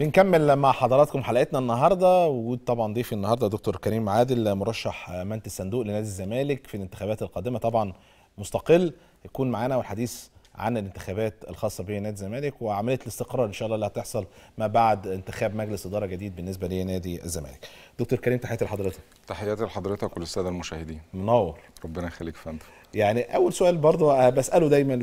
بنكمل مع حضراتكم حلقتنا النهارده وجود طبعا ضيفي النهارده دكتور كريم عادل مرشح مانت الصندوق لنادي الزمالك في الانتخابات القادمه طبعا مستقل يكون معانا والحديث عن الانتخابات الخاصه بنادي الزمالك وعمليه الاستقرار ان شاء الله اللي هتحصل ما بعد انتخاب مجلس اداره جديد بالنسبه لنادي الزمالك. دكتور كريم تحياتي لحضرتك. تحياتي لحضرتك وللساده المشاهدين. منور. ربنا يخليك يا فندم. يعني اول سؤال برضه آه، بساله دايما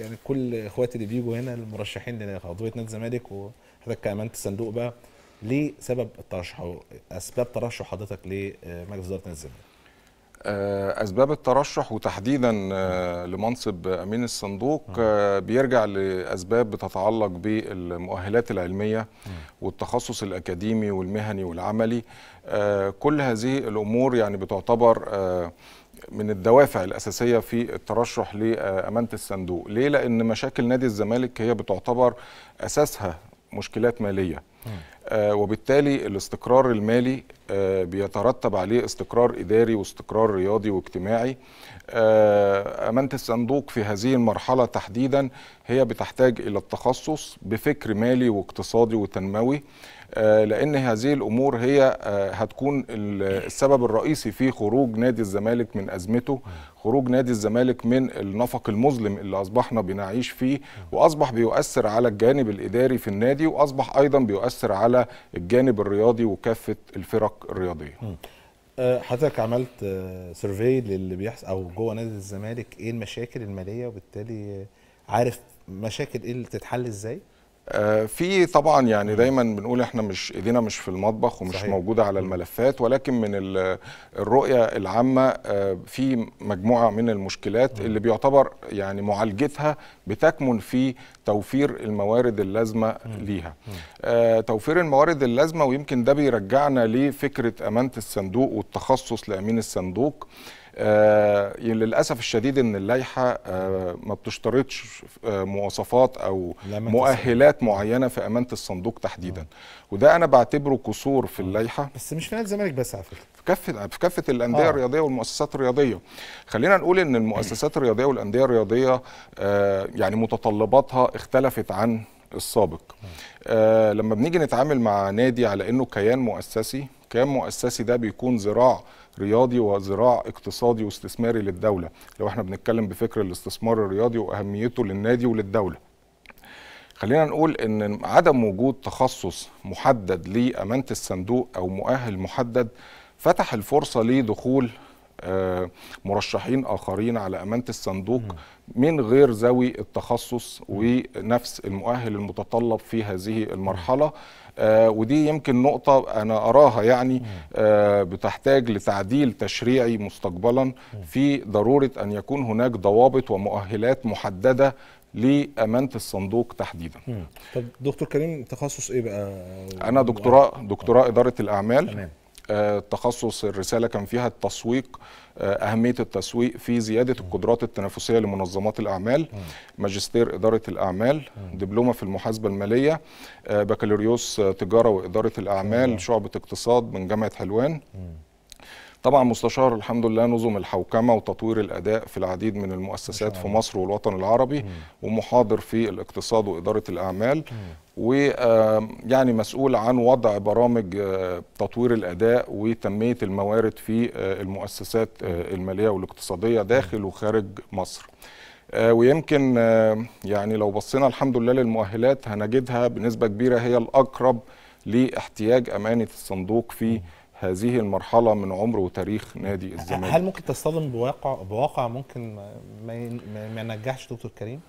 يعني كل اخواتي اللي بيجوا هنا المرشحين لعضويه نادي الزمالك و... حضرتك كامانه الصندوق بقى ليه سبب الترشح او اسباب ترشح حضرتك لمجلس اداره الزمالك؟ آه، اسباب الترشح وتحديدا آه، لمنصب امين الصندوق آه، بيرجع لاسباب بتتعلق بالمؤهلات العلميه والتخصص الاكاديمي والمهني والعملي كل هذه الامور يعني بتعتبر من الدوافع الأساسية في الترشح لأمانة الصندوق ليه؟ لأن مشاكل نادي الزمالك هي بتعتبر أساسها مشكلات ماليه آه، وبالتالي الاستقرار المالي آه، بيترتب عليه استقرار اداري واستقرار رياضي واجتماعي آه، امانه الصندوق في هذه المرحله تحديدا هي بتحتاج الى التخصص بفكر مالي واقتصادي وتنموي آه، لان هذه الامور هي آه، هتكون السبب الرئيسي في خروج نادي الزمالك من ازمته خروج نادي الزمالك من النفق المظلم اللي اصبحنا بنعيش فيه واصبح بيؤثر على الجانب الاداري في النادي واصبح ايضا بيؤثر على الجانب الرياضي وكافه الفرق الرياضيه آه، حضرتك عملت سيرفي للي بيحصل او جوه نادي الزمالك ايه المشاكل الماليه وبالتالي عارف مشاكل ايه اللي تتحل ازاي؟ آه، في طبعا يعني دايما بنقول احنا مش ايدينا مش في المطبخ ومش صحيح. موجوده على الملفات ولكن من الرؤيه العامه آه، في مجموعه من المشكلات اللي بيعتبر يعني معالجتها بتكمن في توفير الموارد اللازمه ليها. آه، توفير الموارد اللازمه ويمكن ده بيرجعنا لفكره امانه الصندوق والتخصص لامين الصندوق. آه، للاسف الشديد ان اللائحه آه، ما بتشترطش آه، مواصفات او مؤهلات معينه في امانه الصندوق تحديدا وده انا بعتبره قصور في اللائحه بس مش في نادي الزمالك بس على فكره في كافه في كافه الانديه آه. الرياضيه والمؤسسات الرياضيه خلينا نقول ان المؤسسات الرياضيه والانديه الرياضيه يعني متطلباتها اختلفت عن السابق آه لما بنيجي نتعامل مع نادي على انه كيان مؤسسي كيان مؤسسي ده بيكون ذراع رياضي وذراع اقتصادي واستثماري للدوله لو احنا بنتكلم بفكر الاستثمار الرياضي واهميته للنادي وللدوله خلينا نقول ان عدم وجود تخصص محدد لامانه الصندوق او مؤهل محدد فتح الفرصه لدخول آه، مرشحين اخرين على امانه الصندوق من غير ذوي التخصص ونفس المؤهل المتطلب في هذه المرحله آه، ودي يمكن نقطة أنا أراها يعني آه، بتحتاج لتعديل تشريعي مستقبلا في ضرورة أن يكون هناك ضوابط ومؤهلات محددة لامانه الصندوق تحديدا. طب دكتور كريم تخصص ايه بقى؟ انا دكتوراه دكتوراه اداره الاعمال تمام. آه، تخصص الرساله كان فيها التسويق آه، اهميه التسويق في زياده القدرات التنافسيه لمنظمات الاعمال ماجستير اداره الاعمال دبلومه في المحاسبه الماليه آه، بكالوريوس تجاره واداره الاعمال شعبه اقتصاد من جامعه حلوان طبعا مستشار الحمد لله نظم الحوكمه وتطوير الاداء في العديد من المؤسسات في مصر والوطن العربي ومحاضر في الاقتصاد واداره الاعمال ويعني مسؤول عن وضع برامج آه، تطوير الاداء وتنميه الموارد في آه، المؤسسات آه، الماليه والاقتصاديه داخل وخارج مصر. ويمكن يعني لو بصينا الحمد لله للمؤهلات هنجدها بنسبه كبيره هي الاقرب لاحتياج امانه الصندوق في هذه المرحله من عمر وتاريخ نادي الزمالك هل ممكن تصطدم بواقع بواقع ممكن ما ينجحش دكتور كريم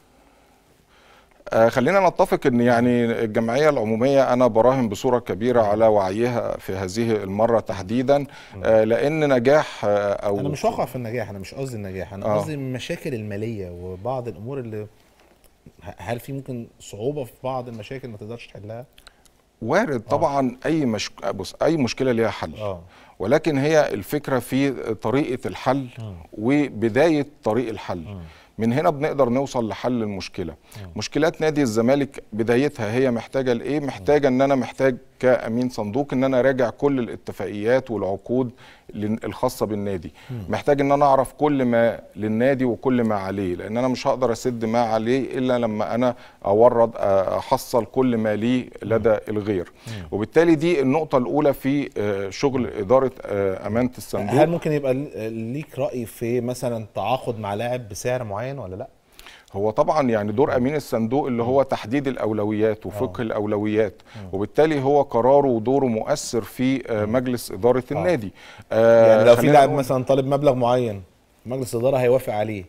آه خلينا نتفق ان يعني الجمعيه العموميه انا براهن بصوره كبيره على وعيها في هذه المره تحديدا آه لان نجاح آه او انا مش واقع في النجاح انا مش قصدي النجاح انا آه. قصدي المشاكل الماليه وبعض الامور اللي هل في ممكن صعوبه في بعض المشاكل ما تقدرش تحلها وارد آه. طبعا اي مش... بص اي مشكله ليها حل آه. ولكن هي الفكره في طريقه الحل م. آه. وبدايه طريق الحل م. آه. من هنا بنقدر نوصل لحل المشكله م. مشكلات نادي الزمالك بدايتها هي محتاجه لايه محتاجه ان انا محتاج كامين صندوق ان انا راجع كل الاتفاقيات والعقود الخاصه بالنادي محتاج ان انا اعرف كل ما للنادي وكل ما عليه لان انا مش هقدر اسد ما عليه الا لما انا اورد احصل كل ما لي لدى الغير وبالتالي دي النقطه الاولى في شغل اداره امانه الصندوق هل ممكن يبقى ليك راي في مثلا تعاقد مع لاعب بسعر معين ولا لا هو طبعا يعني دور امين الصندوق اللي هو تحديد الاولويات وفقه آه. الاولويات وبالتالي هو قراره ودوره مؤثر في آه، مجلس اداره آه. النادي يعني لو في لاعب مثلا طالب مبلغ معين مجلس الاداره هيوافق عليه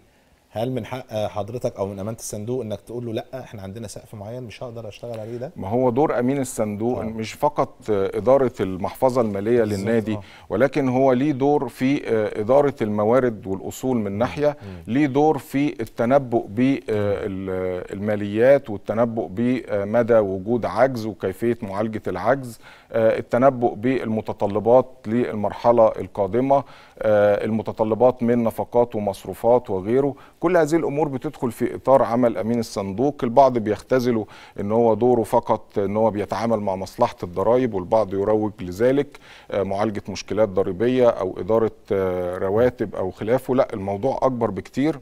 هل من حق حضرتك او من امانه الصندوق انك تقول له لا احنا عندنا سقف معين مش هقدر اشتغل عليه ده ما هو دور امين الصندوق آه. مش فقط اداره المحفظه الماليه للنادي آه. ولكن هو ليه دور في آه، اداره الموارد والاصول من ناحيه ليه دور في التنبؤ بالماليات آه، والتنبؤ بمدى آه، وجود عجز وكيفيه معالجه العجز آه، التنبؤ بالمتطلبات للمرحلة القادمة آه، المتطلبات من نفقات ومصروفات وغيره كل هذه الأمور بتدخل في إطار عمل أمين الصندوق البعض بيختزله أن هو دوره فقط أن هو بيتعامل مع مصلحة الضرائب والبعض يروج لذلك آه، معالجة مشكلات ضريبية أو إدارة رواتب أو خلافه لا الموضوع أكبر بكتير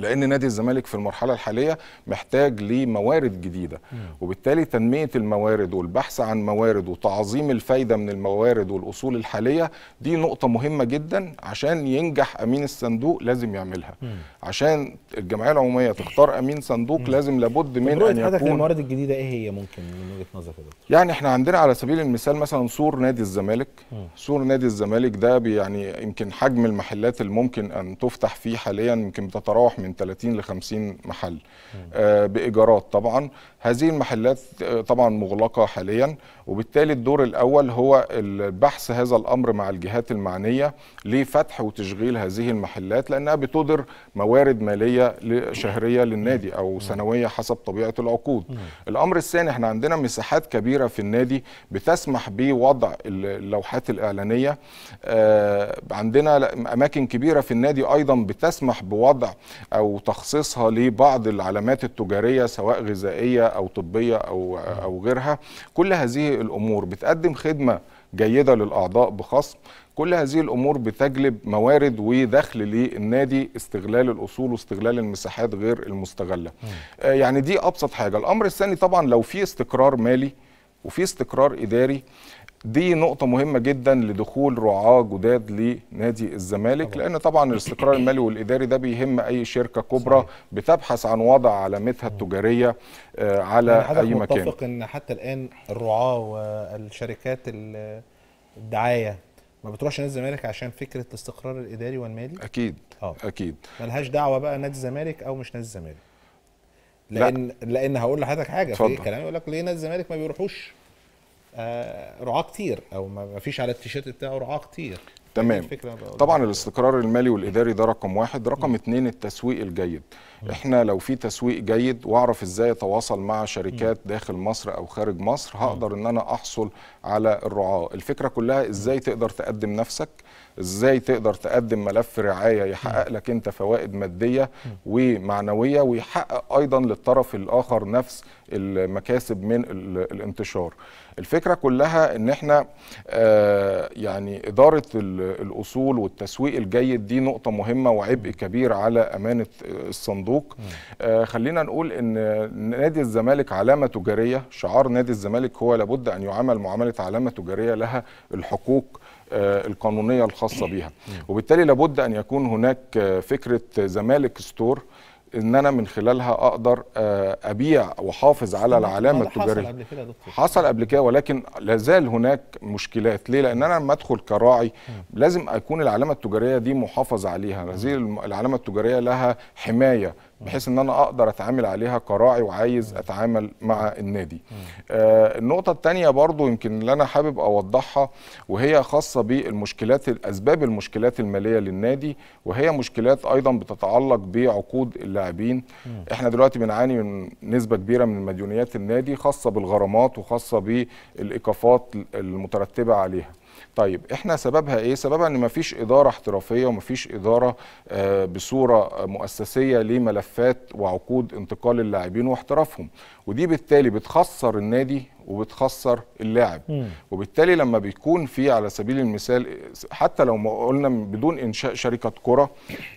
لان نادي الزمالك في المرحله الحاليه محتاج لموارد جديده وبالتالي تنميه الموارد والبحث عن موارد وتعظيم الفايده من الموارد والاصول الحاليه دي نقطه مهمه جدا عشان ينجح امين الصندوق لازم يعملها عشان الجمعيه العموميه تختار امين صندوق لازم لابد من ان يكون الموارد الجديده ايه هي ممكن من وجهه نظرك يا دكتور يعني احنا عندنا على سبيل المثال مثلا سور نادي الزمالك سور نادي الزمالك ده يعني يمكن حجم المحلات اللي ممكن ان تفتح فيه حاليا يمكن بتتراوح من من 30 ل 50 محل آه، بايجارات طبعا هذه المحلات آه، طبعا مغلقه حاليا وبالتالي الدور الأول هو البحث هذا الأمر مع الجهات المعنية لفتح وتشغيل هذه المحلات لأنها بتدر موارد مالية شهرية للنادي أو سنوية حسب طبيعة العقود الأمر الثاني احنا عندنا مساحات كبيرة في النادي بتسمح بوضع اللوحات الإعلانية آه، عندنا أماكن كبيرة في النادي أيضا بتسمح بوضع أو تخصيصها لبعض العلامات التجارية سواء غذائية أو طبية أو, أو غيرها كل هذه الامور بتقدم خدمه جيده للاعضاء بخصم كل هذه الامور بتجلب موارد ودخل للنادي استغلال الاصول واستغلال المساحات غير المستغله آه يعني دي ابسط حاجه الامر الثاني طبعا لو في استقرار مالي وفي استقرار اداري دي نقطة مهمة جدا لدخول رعاة جداد لنادي الزمالك طبعا. لأن طبعا الاستقرار المالي والإداري ده بيهم أي شركة كبرى صحيح. بتبحث عن وضع علامتها التجارية آه، على يعني أي مكان متفق أن حتى الآن الرعاة والشركات الدعاية ما بتروحش نادي الزمالك عشان فكره الاستقرار الاداري والمالي اكيد أوه. اكيد ملهاش دعوه بقى نادي الزمالك او مش نادي الزمالك لان لا. لان هقول لحضرتك حاجه في كلام يقول لك ليه نادي الزمالك ما بيروحوش آه، رعاه كتير او ما فيش على التيشيرت بتاعه رعاه كتير تمام طبعا الاستقرار المالي والاداري ده رقم واحد رقم اثنين اتنين التسويق الجيد احنا لو في تسويق جيد واعرف ازاي اتواصل مع شركات داخل مصر او خارج مصر هقدر ان انا احصل على الرعاه الفكره كلها ازاي تقدر تقدم نفسك ازاي تقدر تقدم ملف رعايه يحقق لك انت فوائد ماديه ومعنويه ويحقق ايضا للطرف الاخر نفس المكاسب من الانتشار الفكره كلها ان احنا آه، يعني اداره الاصول والتسويق الجيد دي نقطه مهمه وعبء كبير على امانه الصندوق آه، خلينا نقول ان نادي الزمالك علامه تجاريه شعار نادي الزمالك هو لابد ان يعامل معامله علامه تجاريه لها الحقوق آه، القانونيه الخاصه بيها وبالتالي لابد ان يكون هناك آه، فكره زمالك ستور ان انا من خلالها اقدر آه، ابيع واحافظ على العلامه التجاريه حصل قبل كده دكتور حصل قبل كده ولكن لازال هناك مشكلات ليه لان انا لما ادخل كراعي لازم اكون العلامه التجاريه دي محافظ عليها هذه العلامه التجاريه لها حمايه بحيث ان انا اقدر اتعامل عليها كراعي وعايز اتعامل مع النادي آه النقطه الثانيه برضو يمكن اللي انا حابب اوضحها وهي خاصه بالمشكلات اسباب المشكلات الماليه للنادي وهي مشكلات ايضا بتتعلق بعقود اللاعبين احنا دلوقتي بنعاني من نسبه كبيره من مديونيات النادي خاصه بالغرامات وخاصه بالايقافات المترتبه عليها طيب احنا سببها ايه سببها ان مفيش اداره احترافيه ومفيش اداره آه، بصوره مؤسسيه لملفات وعقود انتقال اللاعبين واحترافهم ودي بالتالي بتخسر النادي وبتخسر اللاعب وبالتالي لما بيكون في على سبيل المثال حتى لو ما قلنا بدون انشاء شركه كره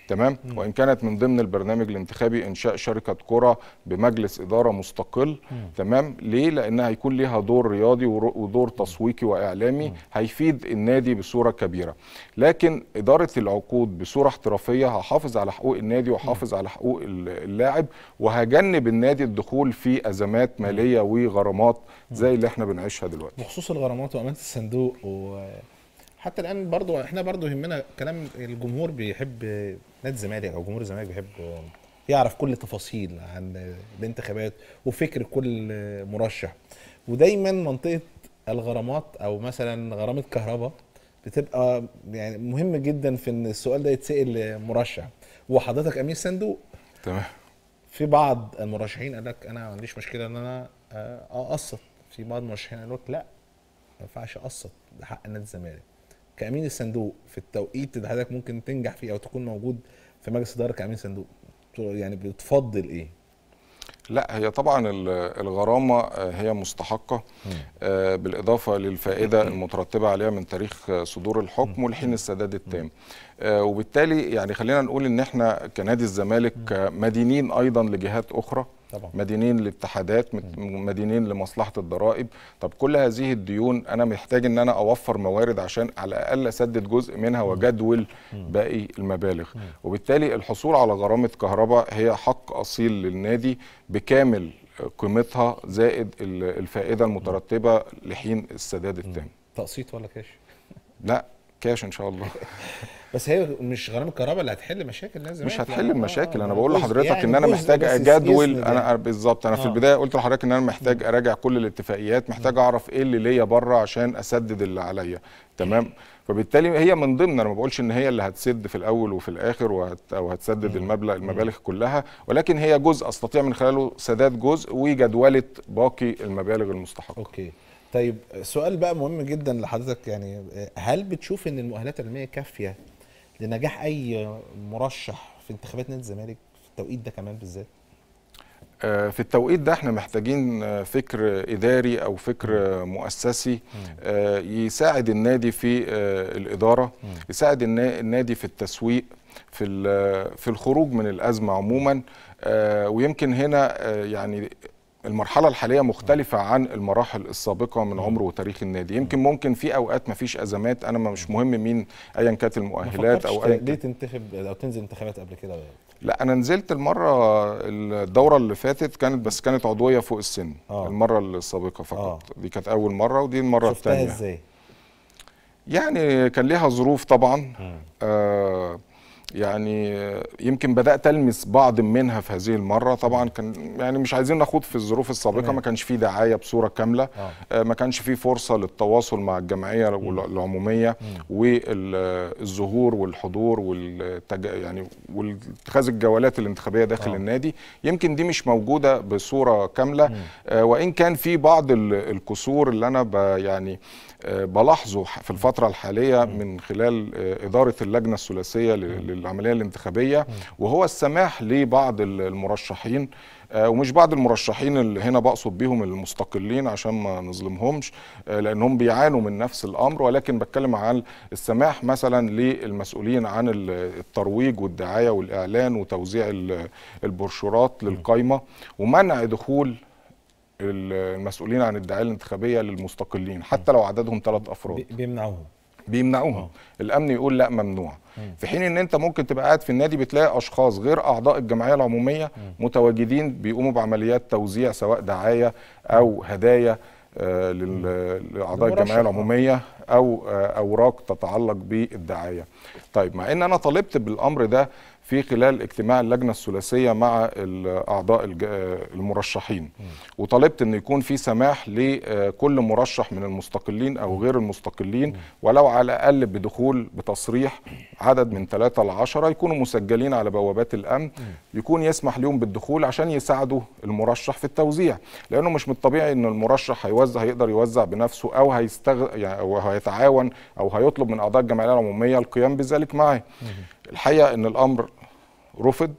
تمام وان كانت من ضمن البرنامج الانتخابي انشاء شركه كره بمجلس اداره مستقل تمام ليه لان هيكون ليها دور رياضي ودور تسويقي واعلامي هيفيد النادي بصوره كبيره لكن اداره العقود بصوره احترافيه هحافظ على حقوق النادي وهحافظ على حقوق اللاعب وهجنب النادي الدخول في أزمات أزمات مالية وغرامات زي اللي احنا بنعيشها دلوقتي بخصوص الغرامات وأمانة الصندوق وحتى الان برضو احنا برضو يهمنا كلام الجمهور بيحب نادي الزمالك او جمهور الزمالك بيحب يعرف كل تفاصيل عن الانتخابات وفكر كل مرشح ودايما منطقه الغرامات او مثلا غرامه كهرباء بتبقى يعني مهم جدا في ان السؤال ده يتسال لمرشح وحضرتك امين صندوق تمام في بعض المرشحين قال لك انا ما عنديش مشكله ان انا آه، اقسط في بعض المرشحين قال لك لا ما ينفعش اقسط ده حق نادي الزمالك كامين الصندوق في التوقيت اللي حضرتك ممكن تنجح فيه او تكون موجود في مجلس اداره كامين صندوق يعني بتفضل ايه؟ لا هي طبعا الغرامه آه، هي مستحقه آه، بالاضافه للفائده المترتبه عليها من تاريخ آه، صدور الحكم والحين السداد التام وبالتالي يعني خلينا نقول ان احنا كنادي الزمالك مدينين ايضا لجهات اخرى طبعا. مدينين لاتحادات مدينين لمصلحه الضرائب طب كل هذه الديون انا محتاج ان انا اوفر موارد عشان على الاقل اسدد جزء منها واجدول باقي المبالغ وبالتالي الحصول على غرامه كهرباء هي حق اصيل للنادي بكامل قيمتها زائد الفائده المترتبه لحين السداد التام تقسيط ولا كاش لا كاش ان شاء الله بس هي مش غرامه الكهرباء اللي هتحل مشاكل لازم مش هتحل يعني انا آه، بقول لحضرتك يعني ان انا محتاج اجدول انا بالظبط انا آه. في البدايه قلت لحضرتك ان انا محتاج اراجع كل الاتفاقيات محتاج اعرف ايه اللي ليا بره عشان اسدد اللي عليا تمام فبالتالي هي من ضمن انا ما بقولش ان هي اللي هتسد في الاول وفي الاخر وهت المبلغ المبالغ كلها ولكن هي جزء استطيع من خلاله سداد جزء وجدوله باقي المبالغ المستحقه اوكي طيب سؤال بقى مهم جدا لحضرتك يعني هل بتشوف ان المؤهلات العلميه كافيه لنجاح اي مرشح في انتخابات نادي الزمالك في التوقيت ده كمان بالذات؟ آه، في التوقيت ده احنا محتاجين آه، فكر اداري او فكر مؤسسي آه، يساعد النادي في الاداره يساعد النادي في التسويق في في الخروج من الازمه عموما ويمكن هنا يعني المرحله الحاليه مختلفه عن المراحل السابقه من عمر وتاريخ النادي يمكن ممكن في اوقات ما فيش ازمات انا مش مهم مين ايا كانت المؤهلات او ايا ليه تنتخب او تنزل انتخابات قبل كده لا انا نزلت المره الدوره اللي فاتت كانت بس كانت عضويه فوق السن آه. المره السابقه فقط آه. دي كانت اول مره ودي المره الثانيه شفتها ازاي يعني كان ليها ظروف طبعا آه يعني يمكن بدات المس بعض منها في هذه المره طبعا كان يعني مش عايزين نخوض في الظروف السابقه ما كانش في دعايه بصوره كامله آه. آه، ما كانش في فرصه للتواصل مع الجمعيه العموميه والظهور والحضور والتج... يعني واتخاذ الجولات الانتخابيه داخل آه. النادي يمكن دي مش موجوده بصوره كامله وان كان في بعض الكسور اللي انا ب... يعني آه، بلاحظه في الفترة الحالية من خلال آه، إدارة اللجنة الثلاثية للعملية الانتخابية وهو السماح لبعض المرشحين آه، ومش بعض المرشحين اللي هنا بقصد بيهم المستقلين عشان ما نظلمهمش لانهم بيعانوا من نفس الامر ولكن بتكلم عن السماح مثلا للمسؤولين عن الترويج والدعايه والاعلان وتوزيع البروشورات للقايمه ومنع دخول المسؤولين عن الدعايه الانتخابيه للمستقلين حتى لو عددهم ثلاث افراد بيمنعوهم بيمنعوهم أوه. الامن يقول لا ممنوع مم. في حين ان انت ممكن تبقى قاعد في النادي بتلاقي اشخاص غير اعضاء الجمعيه العموميه مم. متواجدين بيقوموا بعمليات توزيع سواء دعايه او هدايا آه، لاعضاء الجمعيه العموميه او آه، اوراق تتعلق بالدعايه طيب مع ان انا طالبت بالامر ده في خلال اجتماع اللجنه الثلاثيه مع اعضاء المرشحين وطلبت ان يكون في سماح لكل مرشح من المستقلين او غير المستقلين ولو على الاقل بدخول بتصريح عدد من ثلاثة ل 10 يكونوا مسجلين على بوابات الامن يكون يسمح لهم بالدخول عشان يساعدوا المرشح في التوزيع لانه مش من الطبيعي ان المرشح هيوزع هيقدر يوزع بنفسه او هيستغ... يعني او هيتعاون او هيطلب من اعضاء الجمعيه العموميه القيام بذلك معه الحقيقه ان الامر رفض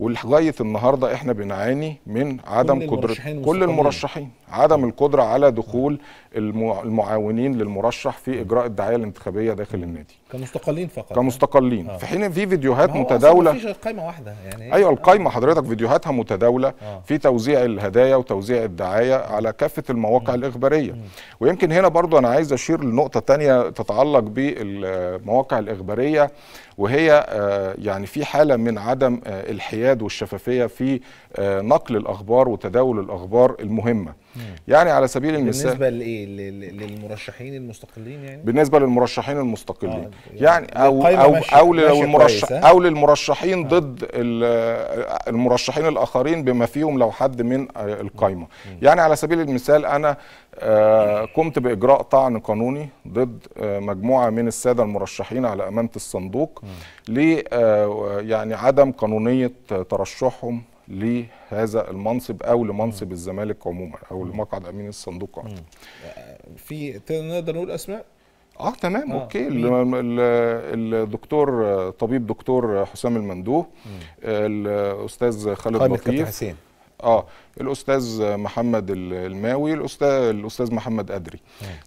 ولغايه النهارده احنا بنعاني من عدم قدرة كل المرشحين عدم القدره على دخول المعاونين للمرشح في اجراء الدعايه الانتخابيه داخل النادي كمستقلين فقط كمستقلين آه. في حين في فيديوهات متداوله مفيش قائمه واحده يعني إيه؟ ايوه القائمه آه. حضرتك فيديوهاتها متداوله آه. في توزيع الهدايا وتوزيع الدعايه على كافه المواقع م. الاخباريه م. ويمكن هنا برضو انا عايز اشير لنقطه تانية تتعلق بالمواقع الاخباريه وهي آه، يعني في حاله من عدم آه، الحياد والشفافيه في نقل الاخبار وتداول الاخبار المهمه يعني على سبيل يعني المثال بالنسبه لايه للمرشحين المستقلين يعني بالنسبه للمرشحين المستقلين آه يعني, يعني او او او للمرشح او للمرشحين آه. ضد المرشحين الاخرين بما فيهم لو حد من القايمه يعني على سبيل المثال انا قمت آه، باجراء طعن قانوني ضد آه، مجموعه من الساده المرشحين على امانه الصندوق ل آه، يعني عدم قانونيه ترشحهم لهذا المنصب او لمنصب الزمالك عموما او لمقعد امين الصندوق عموما. يعني في نقدر نقول اسماء؟ اه تمام آه. اوكي الدكتور طبيب دكتور حسام المندوه الاستاذ خالد لطيف حسين اه الاستاذ محمد الماوي الاستاذ الاستاذ محمد ادري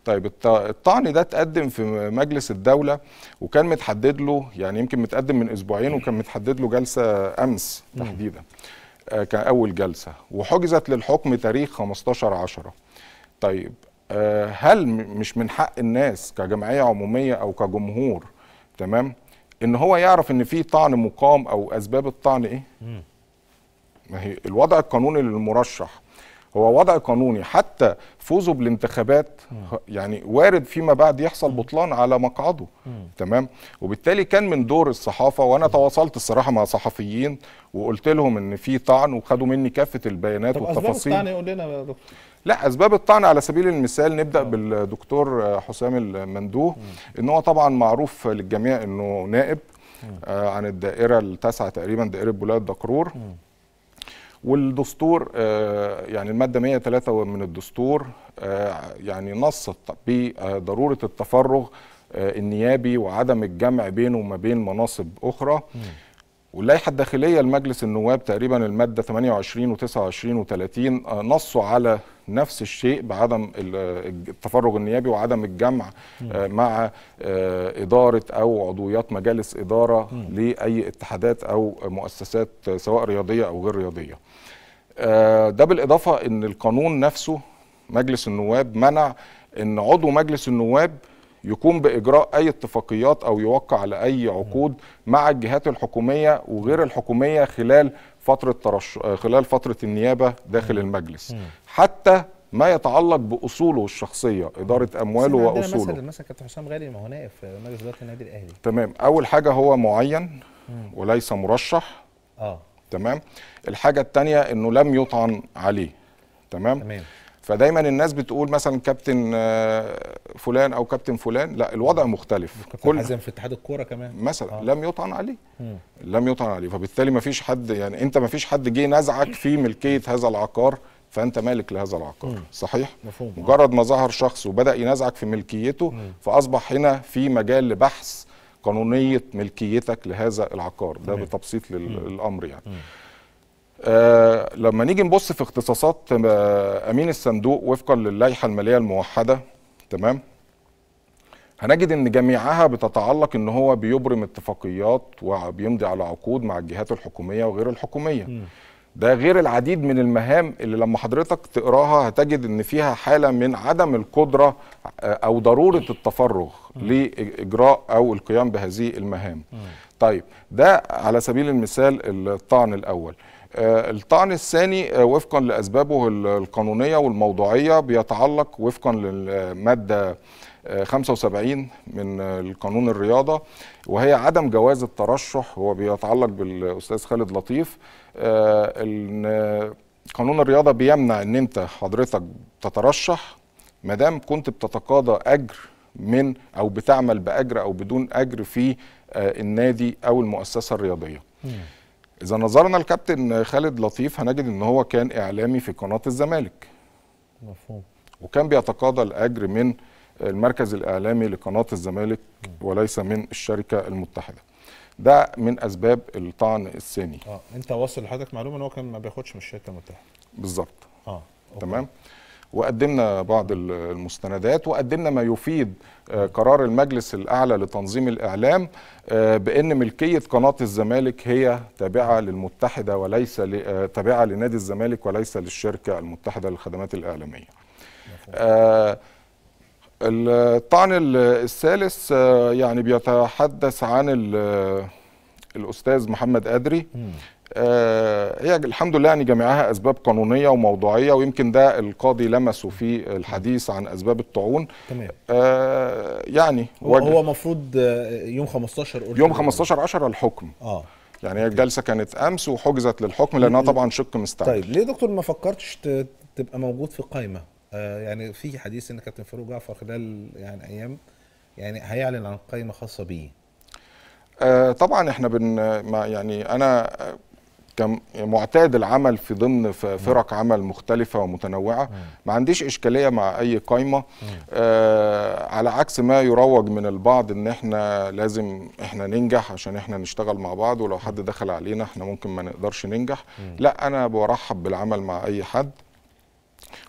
طيب الطعن ده اتقدم في مجلس الدوله وكان متحدد له يعني يمكن متقدم من اسبوعين وكان متحدد له جلسه امس تحديدا آه، كأول جلسة وحجزت للحكم تاريخ 15 عشرة طيب آه، هل مش من حق الناس كجمعية عمومية أو كجمهور تمام إن هو يعرف إن في طعن مقام أو أسباب الطعن إيه؟ ما هي الوضع القانوني للمرشح هو وضع قانوني حتى فوزه بالانتخابات يعني وارد فيما بعد يحصل بطلان على مقعده تمام وبالتالي كان من دور الصحافه وانا تواصلت الصراحه مع صحفيين وقلت لهم ان في طعن وخدوا مني كافه البيانات طب والتفاصيل طب يقول لنا يا دكتور لا اسباب الطعن على سبيل المثال نبدا أوه. بالدكتور حسام المندوه ان هو طبعا معروف للجميع انه نائب آه عن الدائره التاسعه تقريبا دائره بلاد دكرور مم. والدستور آه، يعني الماده 103 من الدستور آه، يعني نصت بضروره التفرغ آه، النيابي وعدم الجمع بينه وما بين مناصب اخرى واللائحه الداخليه لمجلس النواب تقريبا الماده 28 و29 و30 نصوا على نفس الشيء بعدم التفرغ النيابي وعدم الجمع آه، مع آه، إدارة أو عضويات مجالس إدارة لأي اتحادات أو مؤسسات آه، سواء رياضية أو غير رياضية ده بالإضافة أن القانون نفسه مجلس النواب منع أن عضو مجلس النواب يقوم باجراء اي اتفاقيات او يوقع على اي عقود مع الجهات الحكوميه وغير الحكوميه خلال فتره ترش... آه، خلال فتره النيابه داخل المجلس حتى ما يتعلق باصوله الشخصيه اداره امواله واصوله مثلا مثلا كابتن حسام غالي ما هو نائب في مجلس اداره النادي الاهلي تمام اول حاجه هو معين وليس مرشح اه تمام الحاجه الثانيه انه لم يطعن عليه تمام, تمام. فدايما الناس بتقول مثلا كابتن آه، فلان او كابتن فلان لا الوضع مختلف كل حزم في اتحاد الكوره كمان مثلا آه. لم يطعن عليه مم. لم يطعن عليه فبالتالي ما فيش حد يعني انت ما فيش حد جه نزعك في ملكيه هذا العقار فانت مالك لهذا العقار مم. صحيح مفهوم. مجرد ما ظهر شخص وبدا ينازعك في ملكيته مم. فاصبح هنا في مجال لبحث قانونيه ملكيتك لهذا العقار ده بتبسيط للامر يعني مم. آه لما نيجي نبص في اختصاصات آه امين الصندوق وفقا للائحه الماليه الموحده تمام هنجد ان جميعها بتتعلق ان هو بيبرم اتفاقيات وبيمضي على عقود مع الجهات الحكوميه وغير الحكوميه م. ده غير العديد من المهام اللي لما حضرتك تقراها هتجد ان فيها حاله من عدم القدره آه، او ضروره التفرغ لاجراء او القيام بهذه المهام. م. طيب ده على سبيل المثال الطعن الاول. آه، الطعن الثاني آه، وفقا لأسبابه القانونية والموضوعية بيتعلق وفقا للمادة 75 آه، من القانون الرياضة وهي عدم جواز الترشح هو بيتعلق بالأستاذ خالد لطيف قانون الرياضة بيمنع أن أنت حضرتك تترشح ما دام كنت بتتقاضى أجر من أو بتعمل بأجر أو بدون أجر في النادي أو المؤسسة الرياضية. إذا نظرنا الكابتن خالد لطيف هنجد إن هو كان إعلامي في قناة الزمالك مفهوم وكان بيتقاضى الأجر من المركز الإعلامي لقناة الزمالك وليس من الشركة المتحدة ده من أسباب الطعن الثاني اه أنت واصل لحضرتك معلومة إن هو كان ما بياخدش من الشركة المتحدة بالظبط اه أوكي. تمام وقدمنا بعض المستندات وقدمنا ما يفيد آه، قرار المجلس الأعلى لتنظيم الإعلام آه، بأن ملكية قناة الزمالك هي تابعة للمتحدة وليس آه، تابعة لنادي الزمالك وليس للشركة المتحدة للخدمات الإعلامية. الطعن الثالث يعني بيتحدث عن الأستاذ محمد أدري آه، هي الحمد لله يعني جميعها اسباب قانونيه وموضوعيه ويمكن ده القاضي لمسه في الحديث عن اسباب الطعون تمام آه، يعني هو, هو المفروض آه، يوم 15 يوم 15 10 الحكم اه يعني هي الجلسه كانت امس وحجزت للحكم لانها طبعا شق مستعجل طيب ليه دكتور ما فكرتش تبقى موجود في قائمه آه يعني في حديث ان كابتن فاروق جعفر خلال يعني ايام يعني هيعلن عن قائمه خاصه بيه آه طبعا احنا بن ما يعني انا كان معتاد العمل في ضمن فرق عمل مختلفة ومتنوعة ما عنديش إشكالية مع أي قايمة آه على عكس ما يروج من البعض إن إحنا لازم إحنا ننجح عشان إحنا نشتغل مع بعض ولو حد دخل علينا إحنا ممكن ما نقدرش ننجح لا أنا برحب بالعمل مع أي حد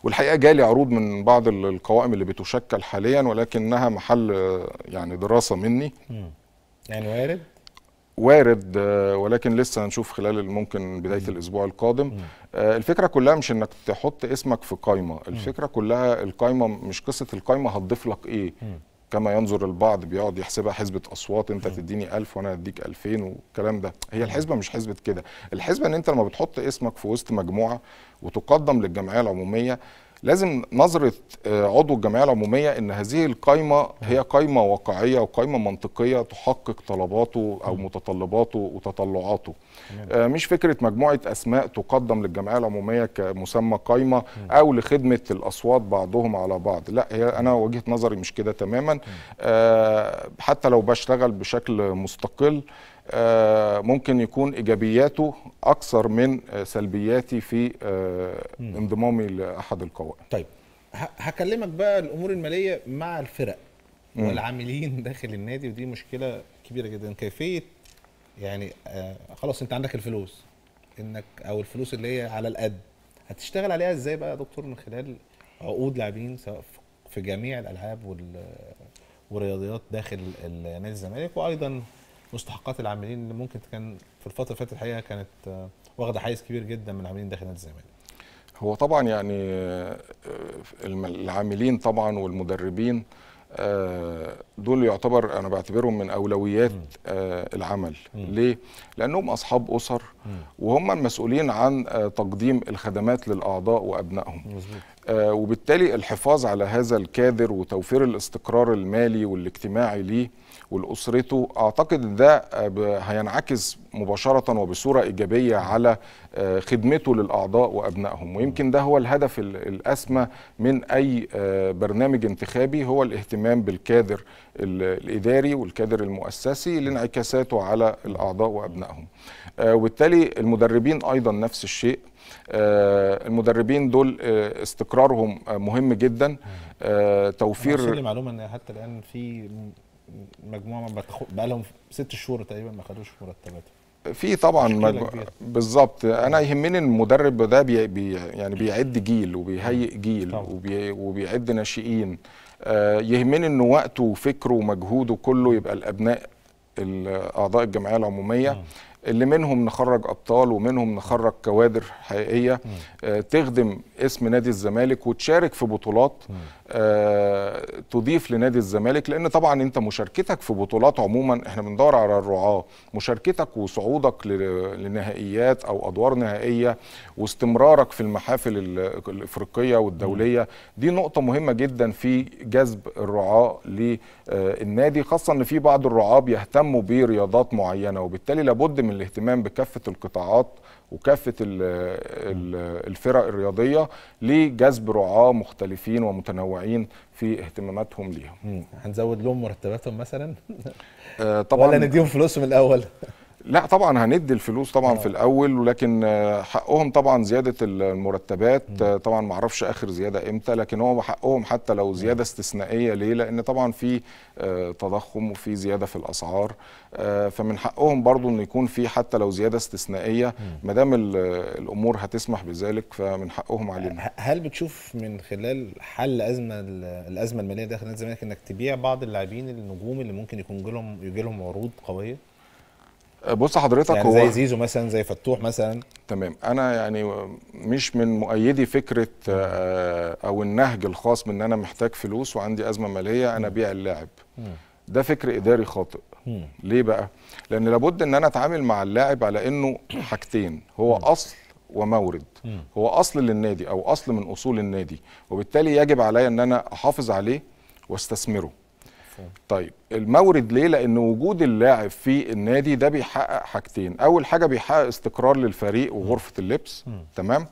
والحقيقه جالي عروض من بعض القوائم اللي بتشكل حاليا ولكنها محل آه، يعني دراسه مني يعني وارد وارد آه، ولكن لسه هنشوف خلال ممكن بدايه الاسبوع القادم آه، الفكره كلها مش انك تحط اسمك في قائمه الفكره كلها القائمه مش قصه القائمه هتضيف لك ايه كما ينظر البعض بيقعد يحسبها حسبة أصوات أنت تديني 1000 وأنا أديك 2000 والكلام ده هي الحسبة مش حسبة كده الحسبة أن أنت لما بتحط اسمك في وسط مجموعة وتقدم للجمعية العمومية لازم نظره آه، عضو الجمعيه العموميه ان هذه القائمه هي قائمه واقعيه وقائمه منطقيه تحقق طلباته او متطلباته وتطلعاته آه، مش فكره مجموعه اسماء تقدم للجمعيه العموميه كمسمى قائمه او لخدمه الاصوات بعضهم على بعض لا هي انا وجهه نظري مش كده تماما آه، حتى لو بشتغل بشكل مستقل آه، ممكن يكون ايجابياته اكثر من آه، سلبياتي في آه، انضمامي لاحد القوائم طيب هكلمك بقى الامور الماليه مع الفرق والعاملين داخل النادي ودي مشكله كبيره جدا كيفيه يعني خلاص انت عندك الفلوس انك او الفلوس اللي هي على القد هتشتغل عليها ازاي بقى يا دكتور من خلال عقود لاعبين سواء في جميع الالعاب والرياضيات داخل نادي الزمالك وايضا مستحقات العاملين اللي ممكن كان في الفتره اللي فاتت الحقيقه كانت آه، واخده حيز كبير جدا من العاملين داخل نادي الزمالك هو طبعا يعني آه، العاملين طبعا والمدربين آه، دول يعتبر انا بعتبرهم من اولويات العمل ليه لانهم اصحاب اسر وهم المسؤولين عن تقديم الخدمات للاعضاء وابنائهم وبالتالي الحفاظ على هذا الكادر وتوفير الاستقرار المالي والاجتماعي ليه ولاسرته اعتقد ده آه، هينعكس مباشره وبصوره ايجابيه على آه، خدمته للاعضاء وابنائهم ويمكن ده هو الهدف الاسمى من اي آه، برنامج انتخابي هو الاهتمام بالكادر الاداري والكادر المؤسسي لانعكاساته على الاعضاء وابنائهم وبالتالي المدربين ايضا نفس الشيء المدربين دول استقرارهم مهم جدا توفير معلومه ان حتى الان في مجموعه ما بتخ... بقى لهم ست شهور تقريبا ما خدوش مرتباتهم في طبعا مج... بالظبط انا يهمني المدرب ده بي... بي... يعني بيعد جيل وبيهيئ جيل وبي... وبيعد ناشئين آه يهمني ان وقته وفكره ومجهوده كله يبقى الابناء اعضاء الجمعيه العموميه م. اللي منهم نخرج ابطال ومنهم نخرج كوادر حقيقيه آه تخدم اسم نادي الزمالك وتشارك في بطولات آه تضيف لنادي الزمالك لان طبعا انت مشاركتك في بطولات عموما احنا بندور على الرعاه مشاركتك وصعودك لنهائيات او ادوار نهائيه واستمرارك في المحافل الافريقيه والدوليه دي نقطه مهمه جدا في جذب الرعاه للنادي آه، خاصه ان في بعض الرعاه بيهتموا برياضات معينه وبالتالي لابد من الاهتمام بكافه القطاعات وكافه الفرق الرياضيه لجذب رعاه مختلفين ومتنوعين في اهتماماتهم ليهم هنزود لهم مرتباتهم مثلا آه، طبعا ولا نديهم فلوسهم الاول لا طبعا هندي الفلوس طبعا أوه. في آه. الاول ولكن حقهم طبعا زياده المرتبات م. طبعا ما اعرفش اخر زياده امتى لكن هو حقهم حتى لو زياده م. استثنائيه ليه لان طبعا في آه، تضخم وفي زياده في الاسعار آه، فمن حقهم برضو ان يكون في حتى لو زياده استثنائيه ما دام الامور هتسمح بذلك فمن حقهم علينا هل بتشوف من خلال حل ازمه الازمه الماليه داخل نادي الزمالك انك تبيع بعض اللاعبين النجوم اللي ممكن يكون لهم يجي لهم عروض قويه بص حضرتك يعني هو زي زيزو مثلا زي فتوح مثلا تمام انا يعني مش من مؤيدي فكره آه، او النهج الخاص بان انا محتاج فلوس وعندي ازمه ماليه انا بيع اللاعب ده فكر اداري خاطئ ليه بقى لان لابد ان انا اتعامل مع اللاعب على انه حاجتين هو اصل ومورد هو اصل للنادي او اصل من اصول النادي وبالتالي يجب عليا ان انا احافظ عليه واستثمره مفهوم. طيب المورد ليه لان وجود اللاعب في النادي ده بيحقق حاجتين اول حاجه بيحقق استقرار للفريق وغرفه اللبس م. تمام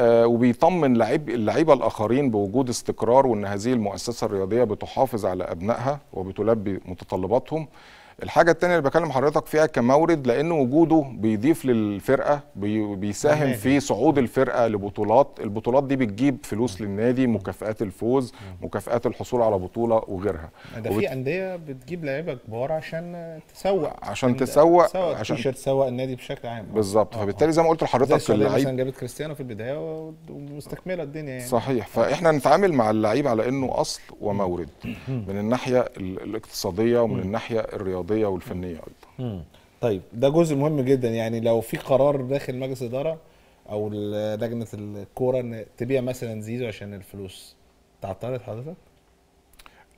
آه وبيطمن لعيب اللعيبه الاخرين بوجود استقرار وان هذه المؤسسه الرياضيه بتحافظ على ابنائها وبتلبي متطلباتهم الحاجه الثانيه اللي بكلم حضرتك فيها كمورد لان وجوده بيضيف للفرقه بيساهم في صعود الفرقه لبطولات البطولات دي بتجيب فلوس للنادي مكافآت الفوز مكافآت الحصول على بطوله وغيرها ده وبت... في انديه بتجيب لعيبه كبار عشان تسوق عشان يعني تسوق عشان تسوق النادي بشكل عام بالظبط آه. فبالتالي زي ما قلت لحضرتك اللعيب مثلا جابت كريستيانو في البدايه ومستكمله الدنيا يعني صحيح آه. فاحنا نتعامل مع اللعيب على انه اصل ومورد من الناحيه الاقتصاديه ومن الناحيه الرياضيه الاقتصاديه والفنيه ايضا طيب ده جزء مهم جدا يعني لو في قرار داخل مجلس اداره او لجنه الكوره ان تبيع مثلا زيزو عشان الفلوس تعترض حضرتك؟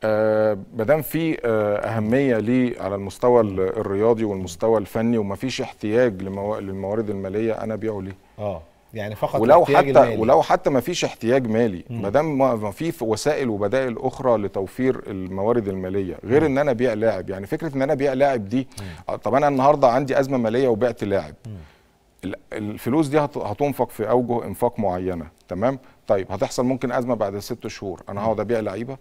آه، ما دام في آه، اهميه ليه على المستوى الرياضي والمستوى الفني وما فيش احتياج للموارد الماليه انا ابيعه ليه؟ اه يعني فقط ولو حتى مالي. ولو حتى ما فيش احتياج مالي ما دام ما في وسائل وبدائل اخرى لتوفير الموارد الماليه غير مم. ان انا ابيع لاعب يعني فكره ان انا ابيع لاعب دي مم. طب انا النهارده عندي ازمه ماليه وبعت لاعب الفلوس دي هتنفق في اوجه انفاق معينه تمام طيب هتحصل ممكن ازمه بعد ست شهور انا هقعد ابيع لعيبه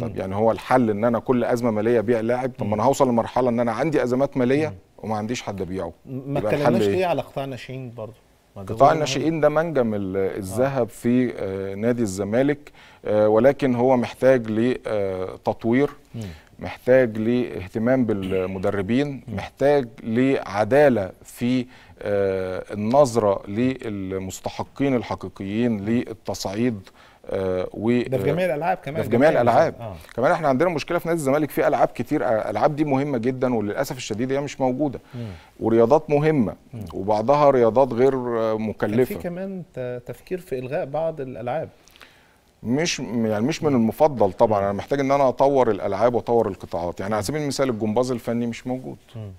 طب يعني هو الحل ان انا كل ازمه ماليه ابيع لاعب طب ما انا هوصل لمرحله ان انا عندي ازمات ماليه وما عنديش حد ابيعه ما اتكلمناش إيه؟ ليه على قطاع الناشئين برضه قطاع الناشئين ده منجم آه. الذهب في آه، نادي الزمالك آه، ولكن هو محتاج لتطوير محتاج لاهتمام بالمدربين محتاج لعداله في النظره للمستحقين الحقيقيين للتصعيد آه، و ده في جميع آه، الالعاب كمان ده في جميع الالعاب آه. كمان احنا عندنا مشكله في نادي الزمالك في العاب كتير الالعاب آه، دي مهمه جدا وللاسف الشديد هي مش موجوده مم. ورياضات مهمه مم. وبعضها رياضات غير مكلفه في كمان تفكير في الغاء بعض الالعاب مش يعني مش من المفضل طبعا انا محتاج ان انا اطور الالعاب واطور القطاعات يعني على سبيل المثال الجمباز الفني مش موجود مم.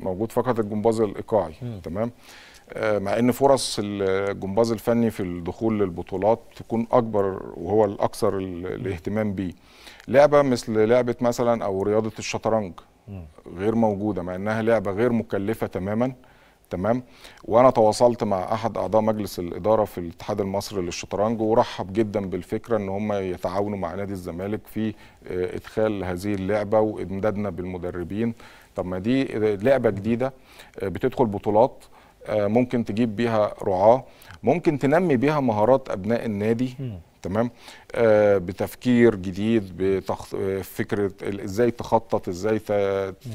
موجود فقط الجمباز الايقاعي تمام مع ان فرص الجمباز الفني في الدخول للبطولات تكون اكبر وهو الاكثر الاهتمام بيه لعبه مثل لعبه مثلا او رياضه الشطرنج غير موجوده مع انها لعبه غير مكلفه تماما تمام وانا تواصلت مع احد اعضاء مجلس الاداره في الاتحاد المصري للشطرنج ورحب جدا بالفكره ان هم يتعاونوا مع نادي الزمالك في آه، ادخال هذه اللعبه وامدادنا بالمدربين طب ما دي آه، لعبه جديده آه، بتدخل بطولات آه، ممكن تجيب بيها رعاه ممكن تنمي بيها مهارات ابناء النادي م. تمام آه بتفكير جديد بتخ... آه، فكره ازاي تخطط ازاي ت...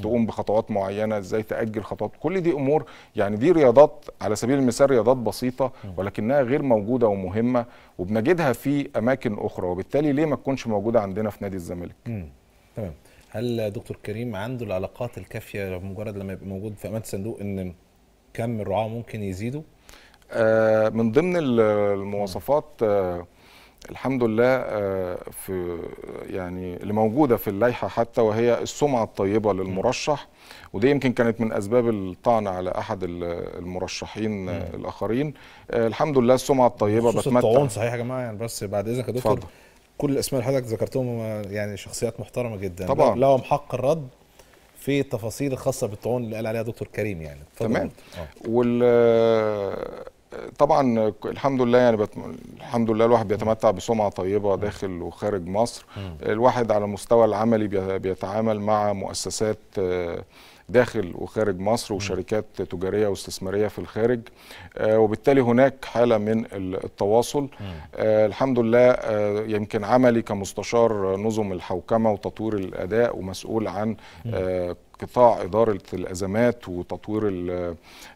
تقوم بخطوات معينه ازاي تاجل خطوات كل دي امور يعني دي رياضات على سبيل المثال رياضات بسيطه ولكنها غير موجوده ومهمه وبنجدها في اماكن اخرى وبالتالي ليه ما تكونش موجوده عندنا في نادي الزمالك تمام هل دكتور كريم عنده العلاقات الكافيه مجرد لما يبقى موجود في امانه الصندوق ان كم الرعاه ممكن يزيدوا آه، من ضمن المواصفات آه، الحمد لله آه، في يعني اللي موجوده في اللائحه حتى وهي السمعه الطيبه للمرشح ودي يمكن كانت من اسباب الطعن على احد المرشحين مم. الاخرين الحمد لله السمعه الطيبه بتمتع الطعون صحيح يا جماعه يعني بس بعد اذنك يا دكتور كل الاسماء اللي حضرتك ذكرتهم يعني شخصيات محترمه جدا طبعا لهم حق الرد في التفاصيل الخاصه بالطعون اللي قال عليها دكتور كريم يعني تمام آه. وال طبعا الحمد لله يعني بت... الحمد لله الواحد بيتمتع بسمعه طيبه داخل وخارج مصر الواحد على المستوى العملي بيتعامل مع مؤسسات آه، داخل وخارج مصر وشركات تجاريه واستثماريه في الخارج آه، وبالتالي هناك حاله من التواصل آه، الحمد لله آه، يمكن عملي كمستشار نظم الحوكمه وتطوير الاداء ومسؤول عن قطاع إدارة الأزمات وتطوير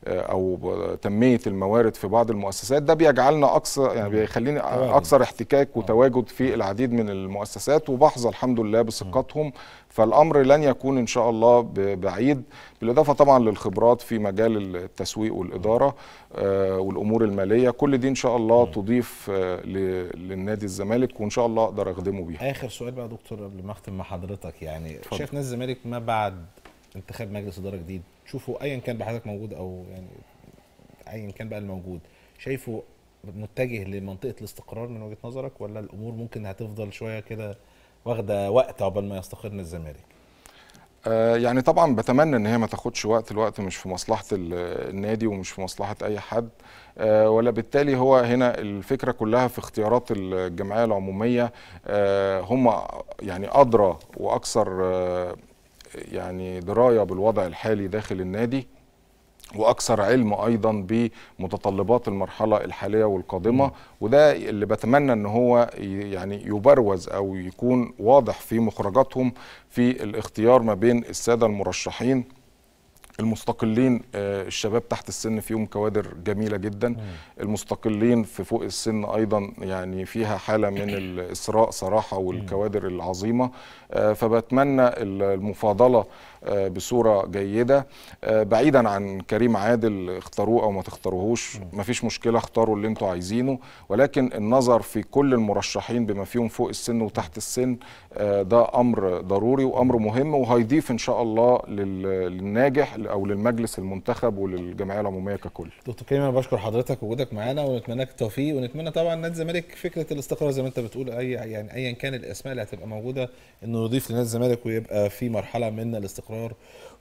أو تنمية الموارد في بعض المؤسسات ده بيجعلنا أكثر يعني بيخليني أكثر احتكاك وتواجد في العديد من المؤسسات وبحظى الحمد لله بثقتهم فالامر لن يكون ان شاء الله بعيد بالاضافه طبعا للخبرات في مجال التسويق والاداره آه، والامور الماليه كل دي ان شاء الله تضيف آه، للنادي الزمالك وان شاء الله اقدر اخدمه بيها اخر سؤال بقى يا دكتور قبل ما اختم مع حضرتك يعني فضل. شايف نادي الزمالك ما بعد انتخاب مجلس اداره جديد شوفوا ايا كان بحضرتك موجود او يعني ايا كان بقى الموجود شايفه متجه لمنطقه الاستقرار من وجهه نظرك ولا الامور ممكن هتفضل شويه كده واخده وقت عقبال ما يستقر الزمالك آه، يعني طبعا بتمنى ان هي ما تاخدش وقت الوقت مش في مصلحه النادي ومش في مصلحه اي حد آه، ولا بالتالي هو هنا الفكره كلها في اختيارات الجمعيه العموميه آه، هم يعني ادرى واكثر يعني درايه بالوضع الحالي داخل النادي واكثر علم ايضا بمتطلبات المرحله الحاليه والقادمه وده اللي بتمنى ان هو يعني يبروز او يكون واضح في مخرجاتهم في الاختيار ما بين الساده المرشحين المستقلين آه، الشباب تحت السن فيهم كوادر جميله جدا المستقلين في فوق السن ايضا يعني فيها حاله من الاسراء صراحه والكوادر العظيمه آه، فبتمنى المفاضله آه، بصوره جيده بعيدا عن كريم عادل اختاروه او ما تختاروهوش ما فيش مشكله اختاروا اللي انتوا عايزينه ولكن النظر في كل المرشحين بما فيهم فوق السن وتحت السن ده امر ضروري وامر مهم وهيضيف ان شاء الله للناجح او للمجلس المنتخب وللجمعيه العموميه ككل. دكتور كريم انا بشكر حضرتك وجودك معانا ونتمنى لك التوفيق ونتمنى طبعا نادي الزمالك فكره الاستقرار زي ما انت بتقول اي يعني ايا كان الاسماء اللي هتبقى موجوده انه يضيف لنادي الزمالك ويبقى في مرحله من الاستقرار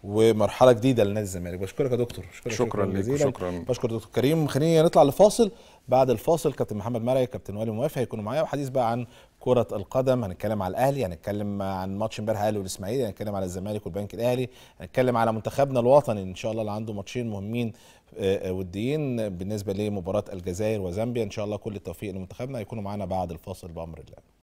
ومرحله جديده لنادي الزمالك بشكرك يا دكتور شكرا شكرا لك شكرا بشكر دكتور كريم خلينا نطلع لفاصل بعد الفاصل كابتن محمد مرعي كابتن وائل موافق هيكونوا معايا وحديث بقى عن كرة القدم هنتكلم على الأهلي هنتكلم عن ماتش امبارح الأهلي والإسماعيلي هنتكلم على الزمالك والبنك الأهلي هنتكلم على منتخبنا الوطني إن شاء الله اللي عنده ماتشين مهمين آه، آه، وديين بالنسبة لمباراة الجزائر وزامبيا إن شاء الله كل التوفيق لمنتخبنا هيكونوا معانا بعد الفاصل بأمر الله